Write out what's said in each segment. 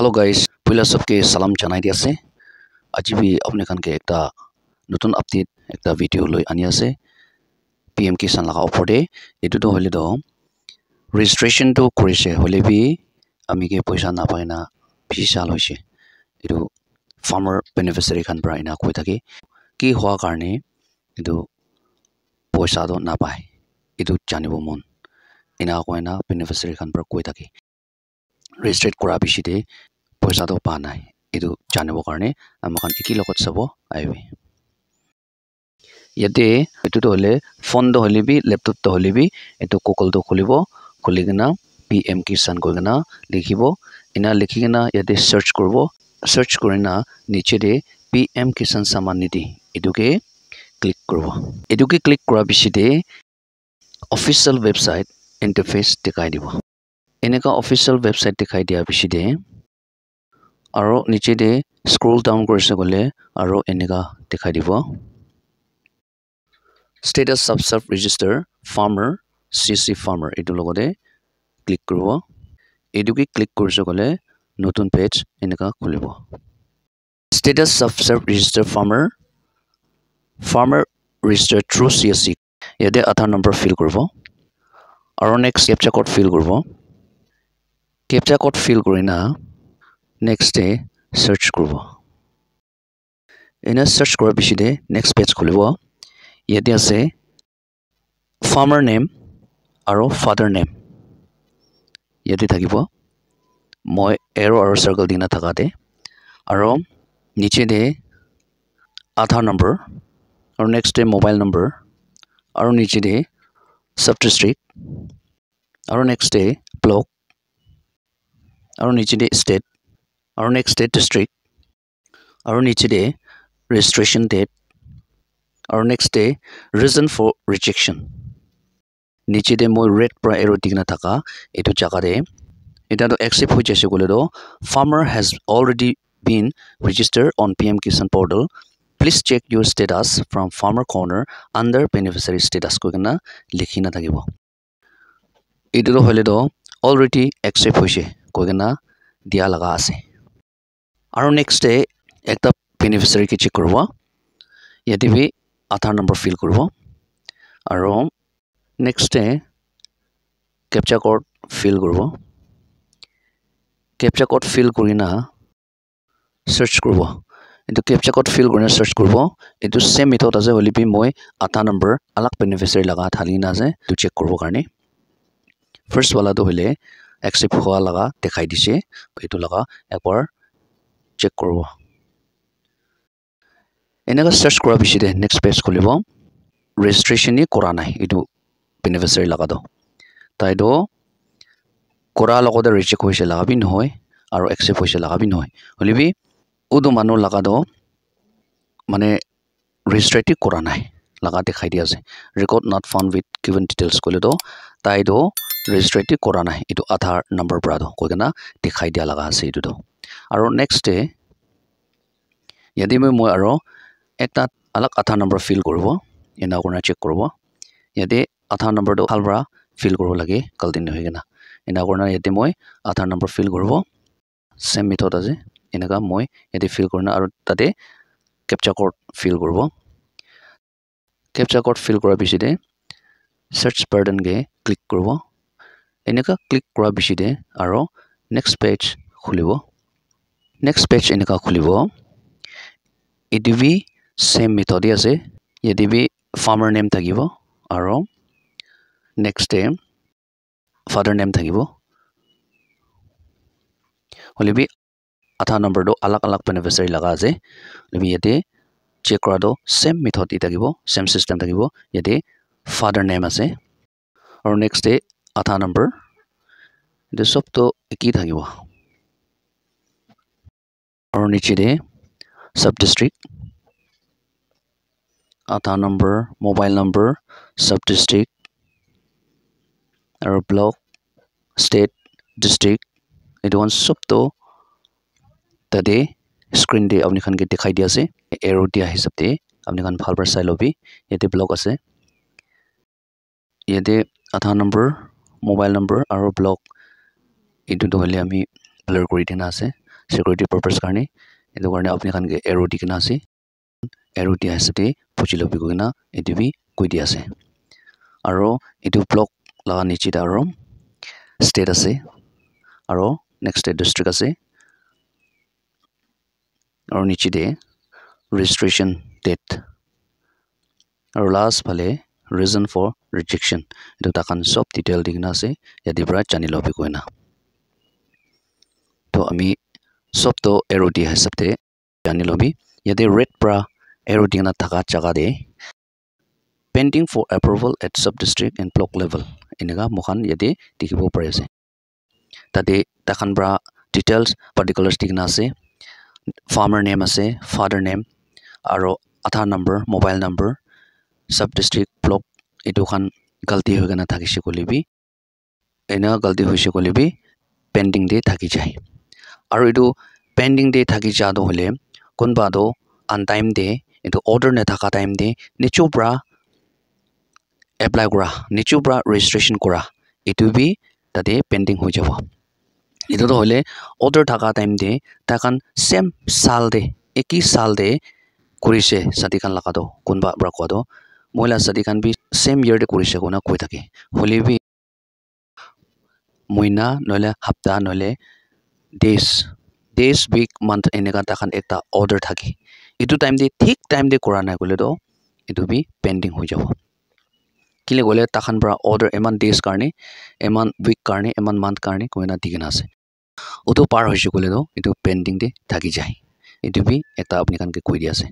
hello guys পুইলা সবকে সালাম জানাই দিয়ে আছে আজি আপনি একটা নতুন আপডেট একটা ভিডিও লৈ আনি আছে পি এম কিষাণ লাগা অফরে এই হলে তো রেজিস্ট্রেশন তো করেছে হলে বি আমি কে পয়সা না পাই না ফিসাল হয়েছে এই ফার্মার বেনিফিসারি খানপা এনে কই থাকে কি হওয়ার কারণে এই পয়সা তো না পাই এই জানিব মন এনে কয় না বেনিফিসারি খানপা কই থাকে ৰেজিষ্ট্ৰেট কৰাৰ পিছতে পইচাটো পোৱা নাই এইটো জানিবৰ কাৰণে আমাক একে লগত চাব আহিবি ইয়াতে এইটোতো হ'লে ফোনটো হ'লেবি লেপটপটো হ'লেবি এইটো কুকলটো খুলিব খুলি কিনে পি এম কিষাণ কৈ কিনে লিখিব এনে লিখি কিনে ইয়াতে চাৰ্চ কৰিব চাৰ্চ কৰি না নিচেৰে পি এম কিষাণ চামান নিধি এইটোকে ক্লিক কৰিব এইটোকে ক্লিক কৰাৰ পিছতে অফিচিয়েল ৱেবছাইট ইণ্টাৰফেচ দেখাই দিব এনেকুৱা অফিচিয়েল ৱেবছাইট দেখাই দিয়াৰ পিছতে আৰু নিচে দি স্ক্ৰল ডাউন কৰিছে গ'লে আৰু এনেকুৱা দেখাই দিব ষ্টেটাছ চাব চাব register farmer C C farmer এইটোৰ লগতে ক্লিক কৰিব এইটোকে ক্লিক কৰিছে গ'লে নতুন পেজ এনেকুৱা খুলিব ষ্টেটাছ চাব চাব register farmer farmer register through C S C ইয়াতে আধাৰ নম্বৰ ফিল কৰিব আৰু নেক্সট কেপচা কোড ফিল কৰিব কেপচা কোড ফিল কৰি না নেক্সট ডে সার্চ করব এনে সার্চ করার পিছতে নেক্সট পেজ খুলব ইয়াতে আছে ফার্মার নেম আর ফাদার নেম ইয়াতে থাকিব মই এরো আর সার্কেল দিয়ে না থাকাতে আর নিচেতে আধার নম্বর আর নেক্সট ডে মোবাইল নম্বর আর নিচেতে সাব ডিস্ট্রিক্ট আর নেক্সট ডে ব্লক আর নিচেতে স্টেট আৰু নেক্সট ষ্টেট ডিষ্ট্ৰিক্ট আৰু নিচে দে ৰেজিষ্ট্ৰেশ্যন ডেট আৰু নেক্সট ডে ৰিজন ফৰ ৰিজেকশ্যন নিচে দে মই ৰেড পৰা এৰো দি কিনে থকা এইটো জাগাতে এতিয়া একচেপ্ট হৈ যাইছে ক'লে তো farmer has already been register on P M Kisan portal please check your status from farmer corner under beneficiary status কৈ কিনে লিখি নাথাকিব এইটোতো হ'লেতো অলৰেডি একচেপ্ট হৈছে কৈ কিনে দিয়া লগা আছে আৰু নেক্সট ডে এটা বেনিফিচিয়াৰীকে চেক কৰিব ইয়াত দিবি আধাৰ নম্বৰ ফিল কৰিব আৰু নেক্সট ডে কেপচা কোড ফিল কৰিব কেপচা কোড ফিল কৰি না চাৰ্চ কৰিব এইটো কেপচা কোড ফিল কৰি না চাৰ্চ কৰিব এইটো চেম মেথড আছে হলি বি মই আধাৰ নম্বৰ আলাক বেনিফিচিয়াৰী লগা থালি না যে এইটো চেক কৰিব কাৰণে ফাৰ্ষ্ট ৱালাটো হ'লে একচেপ্ট হোৱা লগা দেখাই দিছে এইটো লগা এবাৰ চেক কৰোঁ এনেকৈ চাৰ্চ কৰাৰ পিছতে নেক্সট পেজ খুলিব ৰেজিষ্ট্ৰেশ্যনেই কৰা নাই এইটো বেনিফিচাৰী লগাটো তাইতো কৰাৰ লগতে ৰিজেক্ট হৈছে লগাবি নহয় আৰু একচেপ্ট হৈছে লগাবি নহয় শুনিবি উদু মানুহ লগাটো মানে ৰেজিষ্ট্ৰেটি কৰা নাই লগা দেখাই দিয়া যে record not found with given details কৰিলেতো তাইতো ৰেজিষ্ট্ৰেটি কৰা নাই এইটো আধাৰ নম্বৰৰ পৰাতো কৈ কেনে দেখাই দিয়া লগা আছে এইটোতো আৰু নেক্সট ডে ইয়াতে মই মই আৰু এটা অলপ আঠা নম্বৰ ফিল কৰিব এনেকুৱা কৰোণা চেক কৰিব ইয়াতে আঠা নম্বৰটো ভাল পৰা ফিল কৰিব লাগে কাল্টিনি হৈ কিনা এনেকুৱা কৰোণা ইয়াতে মই আঠা নম্বৰ ফিল কৰিব ছেম মেথড আছে এনেকুৱা মই ইয়াতে ফিল কৰোণা আৰু তাতে কেপচা কোড ফিল কৰিব কেপচা কোড ফিল কৰাৰ পিছতে ছাৰ্চ বাৰ্ডেনকে ক্লিক কৰিব এনেকুৱা ক্লিক কৰাৰ পিছতে আৰু নেক্সট পেজ খুলিব নেক্সট পেজ এনেকুৱা খুলিব ইডিবি চেম মিথডে আছে ইডিবি ফাৰ্মাৰ নেম থাকিব আৰু নেক্সট ডে ফাদাৰ নেম থাকিব হলিবি আধাৰ নম্বৰটো আলাগ আলাগ বেনিফিচাৰী লগা আছে হলিবি ইয়াতে চেক কৰাটো চেম মিথড ই থাকিব চেম চিষ্টেম থাকিব ইয়াতে ফাদাৰ নেম আছে আৰু নেক্সট ডে আধাৰ নম্বৰ এইটো চবটো একেই থাকিব অৰুণিচিদে sub district Aadhaar number mobile number sub district আৰু ব্লক ষ্টেট ডিষ্ট্ৰিক্ট এইটো খান চবটো তাতে স্ক্ৰীন দি আপুনি খান দেখাই দিয়া আছে এৰ' দিয়া হিচাপ দি আপুনি খান ভাল পৰা চাই ল'বি ইয়াতে ব্লক আছে ইয়াতে আধাৰ নম্বৰ মোবাইল নম্বৰ আৰু ব্লক এইটো ধৰিলে আমি ব্লাৰ কৰি দিনা আছে ছিকিউৰিটি পাৰ্পাছ কাৰণে সেইটো কাৰণে আপুনি এখন এৰ' দি কিনা আছে এৰ' দিয়া হিচাপে ফুচি লপি গৈ কিনা এইটো বি কৈ দিয়া আছে আৰু এইটো ব্লক লগা নিশ্চিত আৰু ষ্টেট আছে আৰু নেক্সট ষ্টেট ডিষ্ট্ৰিক্ট আছে আৰু নিশ্চিতে ৰেজিষ্ট্ৰেশ্যন ডেট আৰু লাষ্ট ফালে ৰিজন ফৰ ৰিজেকশ্যন এইটো তাখন চব ডিটেইল দি কিনা আছে ইয়াতে পৰা জানি লবি কয়না তো আমি সবটো এরোটি হিসাবে জানি লবি ইয়াতে রেড পরা এরোটি না থাকা জায়গা দে pending for approval at sub district and block level এনেকা মোখান ইয়াতে দেখব আছে তাতে তখন পরা ডিটেলস পার্টিকুলার ঠিকনা আছে ফার্মার নেম আছে ফাদার নেম আর Aadhaar number mobile number sub district block এইখান গালতি হয়ে কেন থাকিছে কলিবি এনেকা গালতি হয়েছে কলিবি পেন্টিং দিয়ে থাকি যায় আৰু এইটো পেণ্ডিং ডে থাকি যোৱাটো হ'লে কোনোবাটো আনটাইম ডে এইটো অৰ্ডাৰ নেথাকা টাইম ডে নিচুৰ পৰা এপ্লাই কৰা নিচুৰ পৰা ৰেজিষ্ট্ৰেশ্যন কৰা এইটো বি তাতে পেণ্ডিং হৈ যাব এইটোতো হ'লে অৰ্ডাৰ থকা টাইম দে তাইখন চেম চাল দে একেই চাল দে কৰিছে ছাতিখান লাগাটো কোনোবা পৰা কোৱাটো মহিলা ছাতিখান বি চেম ইয়াৰতে কৰিছে কোনো কৈ থাকে হ'লে বি মইনা নহ'লে সাপ্তাহ নহ'লে ডেজ ডেজ উইক মান্থ এনেকুৱা তাহাঁত এটা অৰ্ডাৰ থাকে এইটো টাইম দি ঠিক টাইম দি কৰা নাই ক'লেতো এইটো বি পেণ্ডিং হৈ যাব কেলৈ গ'লে তাহাঁত পৰা অৰ্ডাৰ এমান ডেজ কাৰণে এমান উইক কাৰণে এমান মান্থ কাৰণে কোনোবা দি কিনে আছে ওটো পাৰ হৈছে ক'লেতো এইটো পেণ্ডিং দি থাকি যায় এইটো বি এটা আপুনি কাৰণে কৈ দিয়া আছে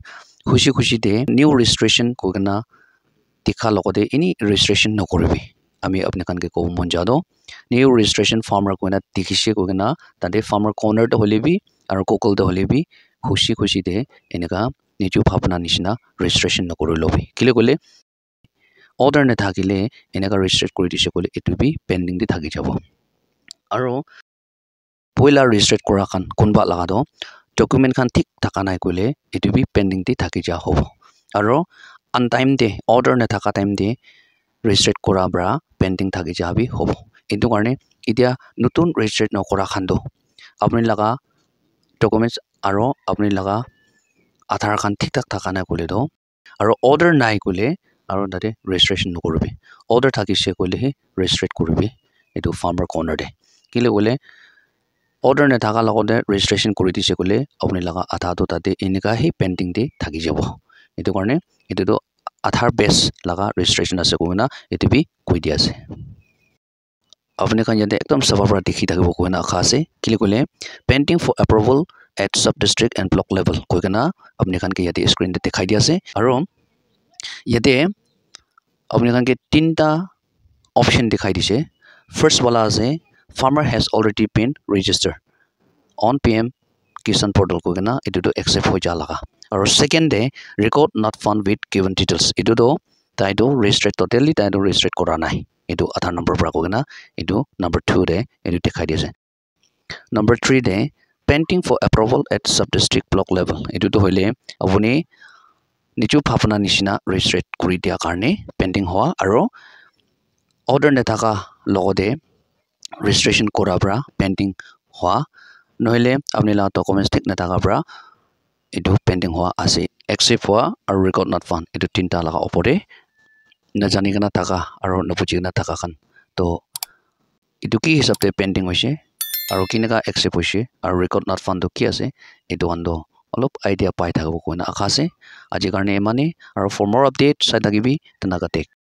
খুচি খুচিতে নিউ ৰেজিষ্ট্ৰেশ্যন কৰি কিনা টিকা লগতে এনি ৰেজিষ্ট্ৰেশ্যন নকৰিবি আমি আপোনাক কি ক'ব মন যাওঁ নিউ ৰেজিষ্ট্ৰেশ্যন ফাৰ্মৰ কইনা দেখিছে কৈ কিনা তাতে ফাৰ্মৰ কৰ্ণাৰতে হ'লেবি আৰু ককলতে হ'লেবি খুচি খুচিতে এনেকুৱা নিজৰ ভাৱনাৰ নিচিনা ৰেজিষ্ট্ৰেশ্যন নকৰি ল'বি কেলে ক'লে অৰ্ডাৰ নাথাকিলে এনেকুৱা ৰেজিষ্ট্ৰেট কৰি দিছে ক'লে এইটো বি পেণ্ডিং দি থাকি যাব আৰু ব্ৰইলাৰ ৰেজিষ্ট্ৰেট কৰা কাৰণ কোনোবা লগাত ডকুমেণ্টখন ঠিক থকা নাই কৰিলে এইটো বি পেণ্ডিং দি থাকি যোৱা হ'ব আৰু আন টাইম দিয়ে অৰ্ডাৰ নাথাকা টাইম দিয়ে ৰেজিষ্ট্ৰেট কৰাৰ পৰা পেণ্ডিং থাকি যা আমি হ'ব সেইটো কাৰণে এতিয়া নতুন ৰেজিষ্ট্ৰেট নকৰা খান্দো আপুনি লগা ডকুমেণ্টছ আৰু আপুনি লগা আধাৰ কাৰ্ড ঠিক ঠাক থকা নাই ক'লেতো আৰু অৰ্ডাৰ নাই ক'লে আৰু তাতে ৰেজিষ্ট্ৰেশ্যন নকৰিবি অৰ্ডাৰ থাকিছে ক'লেহে ৰেজিষ্ট্ৰেট কৰিবি এইটো ফাৰ্মৰ কৰ্ণাৰতে কেলৈ ক'লে অৰ্ডাৰ নেথকাৰ লগতে ৰেজিষ্ট্ৰেশ্যন কৰি দিছে ক'লে আপুনি লগা আধাটো তাতে এনেকুৱা সেই পেণ্ডিং দি থাকি যাব সেইটো কাৰণে এইটোতো আধাৰ বেচ লগা ৰেজিষ্ট্ৰেশ্যন আছে কোনো না এ টি ভি কৈ দিয়া আছে আপুনি এখন ইয়াতে একদম চাবৰ পৰা দেখি থাকিব কৈ না আশা আছে কেলে ক'লে pending for approval at sub district and block level কৈ কেনে আপুনি এখনকৈ ইয়াতে স্ক্ৰীণতে দেখাই দিয়া আছে আৰু ইয়াতে আপুনি এখনকৈ তিনিটা অপশ্যন দেখাই দিছে ফাৰ্ষ্ট ৱালা আছে ফাৰ্মাৰ হেজ অলৰেডি পেইণ্ট register on P M Kisan portal কৈ কেনে এইটোতো একচেপ্ট হৈ যা লগা আৰু ছেকেণ্ড ডে record not found with given details এইটোতো তাইটো ৰেজিষ্ট্ৰেড ট'টেলি তাইটো ৰেজিষ্ট্ৰেড কৰা নাই এইটো আধাৰ নম্বৰৰ পৰা কৈ না এইটো নম্বৰ টু ডে এইটো দেখাই দিছে নম্বৰ থ্ৰী ডে pending for approval at sub district block level এইটোতো হ'লে আপুনি নিজৰ ভাৱনাৰ নিচিনা ৰেজিষ্ট্ৰেড কৰি দিয়াৰ কাৰণে পেইণ্টিং হোৱা আৰু অৰ্ডাৰ নেথাকা লগতে ৰেজিষ্ট্ৰেশ্যন কৰাৰ পৰা পেইণ্টিং হোৱা নহ'লে আপুনি লগত ডকুমেণ্টছ ঠিক নেথাকাৰ পৰা এইটো পেণ্টিং হোৱা আছে এক্সেপ্ট হোৱা আৰু ৰেকৰ্ড নট ফান এইটো তিনিটা লগা ওপৰতে নাজানি কেনে থকা আৰু নবুজি কেনে থকা খান তো এইটো কি হিচাপে পেণ্টিং হৈছে আৰু কেনেকুৱা একচেপ্ট হৈছে আৰু ৰেকৰ্ড নট ফানটো কি আছে এইটো ফানটো অলপ আইডিয়া পাই থাকিব কোনো আশা আছে আজিৰ কাৰণে ইমানেই আৰু ফৰ্মৰ আপডেট চাই থাকিবি তেনেকুৱা টেক